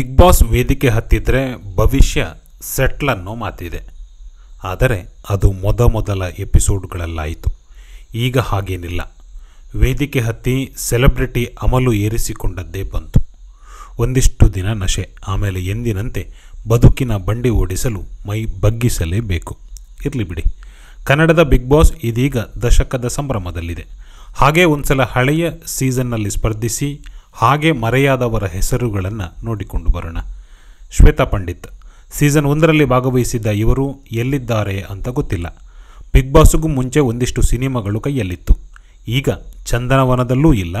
big boss ವೇದಿಕೆ ಹತ್ತಿದ್ರೆ ಭವಿಷ್ಯ ಸೆಟ್ಲ್ ಅನ್ನೋ ಮಾತಿದೆ ಆದರೆ ಅದು ಮೊದಮೊದಲ ಎಪಿಸೋಡ್ಗಳಲ್ಲಾಯಿತು ಈಗ ಹಾಗೇನಿಲ್ಲ ವೇದಿಕೆ ಹತ್ತಿ ಸೆಲೆಬ್ರಿಟಿ ಅಮಲು ಏರಿಸಿಕೊಂಡದ್ದೇ ಬಂತು ಒಂದಿಷ್ಟು ದಿನ ನಶೆ ಆಮೇಲೆ ಎಂದಿನಂತೆ ಬದುಕಿನ ಬಂಡಿ ಓಡಿಸಲು ಮೈ ಬಗ್ಗಿಸಲೇಬೇಕು ಇರಲಿ ಬಿಡಿ ಕನ್ನಡದ ಬಿಗ್ ಬಾಸ್ ಇದೀಗ ದಶಕದ ಸಂಭ್ರಮದಲ್ಲಿದೆ ಹಾಗೇ ಒಂದು ಸಲ ಹಳೆಯ ಸೀಸನ್ನಲ್ಲಿ ಸ್ಪರ್ಧಿಸಿ ಹಾಗೆ ಮರೆಯಾದವರ ಹೆಸರುಗಳನ್ನು ನೋಡಿಕೊಂಡು ಬರೋಣ ಶ್ವೇತಾ ಪಂಡಿತ್ ಸೀಸನ್ ಒಂದರಲ್ಲಿ ಭಾಗವಹಿಸಿದ್ದ ಇವರು ಎಲ್ಲಿದ್ದಾರೆ ಅಂತ ಗೊತ್ತಿಲ್ಲ ಬಿಗ್ ಬಾಸ್ಗೂ ಮುಂಚೆ ಒಂದಿಷ್ಟು ಸಿನಿಮಾಗಳು ಕೈಯಲ್ಲಿತ್ತು ಈಗ ಚಂದನವನದಲ್ಲೂ ಇಲ್ಲ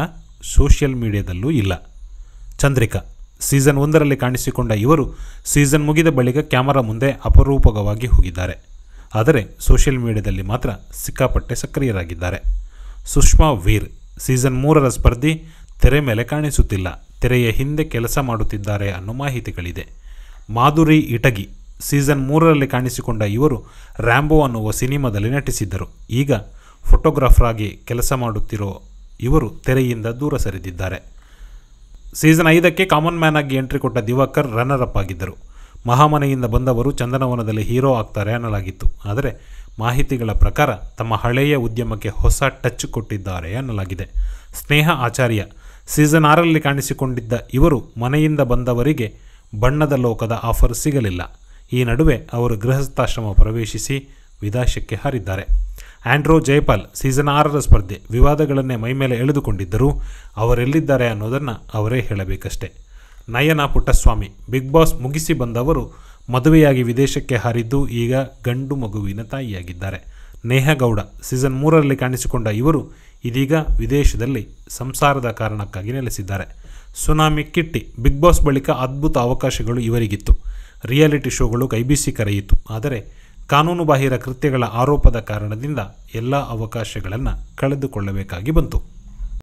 ಸೋಷಿಯಲ್ ಮೀಡಿಯಾದಲ್ಲೂ ಇಲ್ಲ ಚಂದ್ರಿಕಾ ಸೀಸನ್ ಒಂದರಲ್ಲಿ ಕಾಣಿಸಿಕೊಂಡ ಇವರು ಸೀಸನ್ ಮುಗಿದ ಬಳಿಕ ಕ್ಯಾಮರಾ ಮುಂದೆ ಅಪರೂಪಕವಾಗಿ ಹೋಗಿದ್ದಾರೆ ಆದರೆ ಸೋಷಿಯಲ್ ಮೀಡಿಯಾದಲ್ಲಿ ಮಾತ್ರ ಸಿಕ್ಕಾಪಟ್ಟೆ ಸಕ್ರಿಯರಾಗಿದ್ದಾರೆ ಸುಷ್ಮಾ ವೀರ್ ಸೀಸನ್ ಮೂರರ ಸ್ಪರ್ಧಿ ತೆರೆ ಮೇಲೆ ಕಾಣಿಸುತ್ತಿಲ್ಲ ತೆರೆಯ ಹಿಂದೆ ಕೆಲಸ ಮಾಡುತ್ತಿದ್ದಾರೆ ಅನ್ನೋ ಮಾಹಿತಿಗಳಿದೆ ಮಾಧುರಿ ಇಟಗಿ ಸೀಸನ್ ಮೂರರಲ್ಲಿ ಕಾಣಿಸಿಕೊಂಡ ಇವರು ರ್ಯಾಂಬೋ ಅನ್ನುವ ಸಿನಿಮಾದಲ್ಲಿ ನಟಿಸಿದ್ದರು ಈಗ ಫೋಟೋಗ್ರಾಫರ್ ಆಗಿ ಕೆಲಸ ಮಾಡುತ್ತಿರೋ ಇವರು ತೆರೆಯಿಂದ ದೂರ ಸರಿದಿದ್ದಾರೆ ಸೀಸನ್ ಐದಕ್ಕೆ ಕಾಮನ್ ಮ್ಯಾನ್ ಆಗಿ ಎಂಟ್ರಿ ಕೊಟ್ಟ ದಿವಾಕರ್ ರನ್ನರ್ ಅಪ್ ಆಗಿದ್ದರು ಮಹಾಮನೆಯಿಂದ ಬಂದವರು ಚಂದನವನದಲ್ಲಿ ಹೀರೋ ಆಗ್ತಾರೆ ಅನ್ನಲಾಗಿತ್ತು ಆದರೆ ಮಾಹಿತಿಗಳ ಪ್ರಕಾರ ತಮ್ಮ ಹಳೆಯ ಉದ್ಯಮಕ್ಕೆ ಹೊಸ ಟಚ್ ಕೊಟ್ಟಿದ್ದಾರೆ ಅನ್ನಲಾಗಿದೆ ಸ್ನೇಹ ಆಚಾರ್ಯ ಸೀಸನ್ ಆರಲ್ಲಿ ಕಾಣಿಸಿಕೊಂಡಿದ್ದ ಇವರು ಮನೆಯಿಂದ ಬಂದವರಿಗೆ ಬಣ್ಣದ ಲೋಕದ ಆಫರ್ ಸಿಗಲಿಲ್ಲ ಈ ನಡುವೆ ಅವರು ಗೃಹಸ್ಥಾಶ್ರಮ ಪ್ರವೇಶಿಸಿ ವಿದಾಶಕ್ಕೆ ಹಾರಿದ್ದಾರೆ ಆಂಡ್ರೋ ಜೈಪಾಲ್ ಸೀಸನ್ ಆರರ ಸ್ಪರ್ಧೆ ವಿವಾದಗಳನ್ನೇ ಮೈಮೇಲೆ ಎಳೆದುಕೊಂಡಿದ್ದರೂ ಅವರೆಲ್ಲಿದ್ದಾರೆ ಅನ್ನೋದನ್ನು ಅವರೇ ಹೇಳಬೇಕಷ್ಟೆ ನಯನ ಪುಟ್ಟಸ್ವಾಮಿ ಬಿಗ್ ಬಾಸ್ ಮುಗಿಸಿ ಬಂದವರು ಮದುವೆಯಾಗಿ ವಿದೇಶಕ್ಕೆ ಹಾರಿದ್ದು ಈಗ ಗಂಡು ಮಗುವಿನ ತಾಯಿಯಾಗಿದ್ದಾರೆ ನೇಹಗೌಡ ಸೀಸನ್ ಮೂರರಲ್ಲಿ ಕಾಣಿಸಿಕೊಂಡ ಇವರು ಇದೀಗ ವಿದೇಶದಲ್ಲಿ ಸಂಸಾರದ ಕಾರಣಕ್ಕಾಗಿ ನೆಲೆಸಿದ್ದಾರೆ ಸುನಾಮಿ ಕಿಟ್ಟಿ ಬಿಗ್ ಬಾಸ್ ಬಳಿಕ ಅದ್ಭುತ ಅವಕಾಶಗಳು ಇವರಿಗಿತ್ತು ರಿಯಾಲಿಟಿ ಶೋಗಳು ಕೈಬೀಸಿ ಕರೆಯಿತು ಆದರೆ ಕಾನೂನುಬಾಹಿರ ಕೃತ್ಯಗಳ ಆರೋಪದ ಕಾರಣದಿಂದ ಎಲ್ಲ ಅವಕಾಶಗಳನ್ನು ಕಳೆದುಕೊಳ್ಳಬೇಕಾಗಿ ಬಂತು